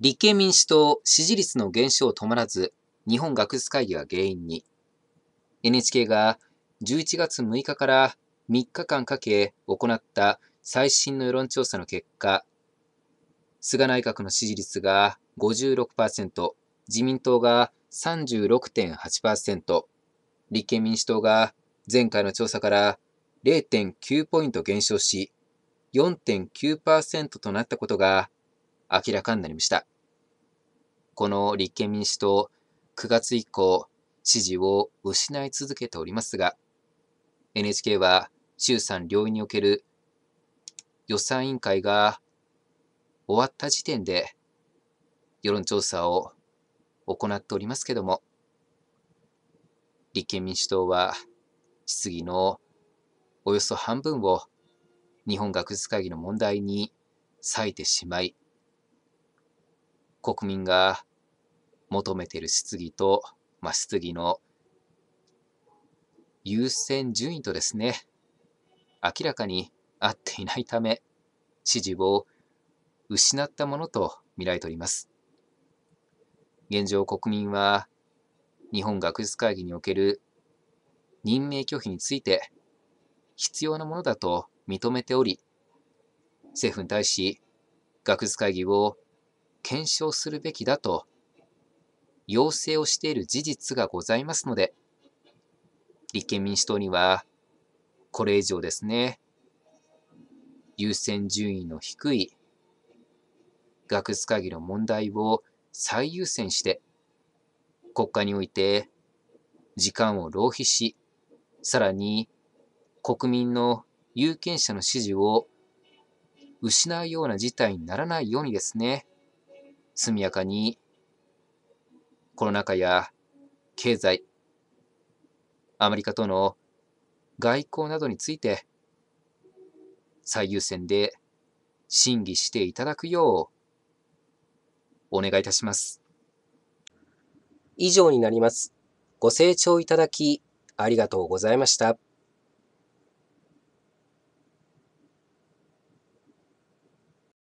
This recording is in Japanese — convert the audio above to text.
立憲民主党支持率の減少を止まらず、日本学術会議は原因に、NHK が11月6日から3日間かけ行った最新の世論調査の結果、菅内閣の支持率が56%、自民党が36.8%、立憲民主党が前回の調査から0.9ポイント減少し、4.9%となったことが明らかになりました。この立憲民主党、9月以降、支持を失い続けておりますが、NHK は衆参両院における予算委員会が終わった時点で世論調査を行っておりますけども、立憲民主党は質疑のおよそ半分を日本学術会議の問題に割いてしまい、国民が求めている質疑と、まあ、質疑の優先順位とですね、明らかに合っていないため、支持を失ったものと見られております。現状国民は、日本学術会議における任命拒否について、必要なものだと認めており、政府に対し、学術会議を検証するべきだと要請をしている事実がございますので、立憲民主党には、これ以上ですね、優先順位の低い学術会議の問題を最優先して、国家において時間を浪費し、さらに国民の有権者の支持を失うような事態にならないようにですね、速やかにコロナ禍や経済、アメリカとの外交などについて最優先で審議していただくようお願いいたします。以上になります。ご清聴いただきありがとうございました。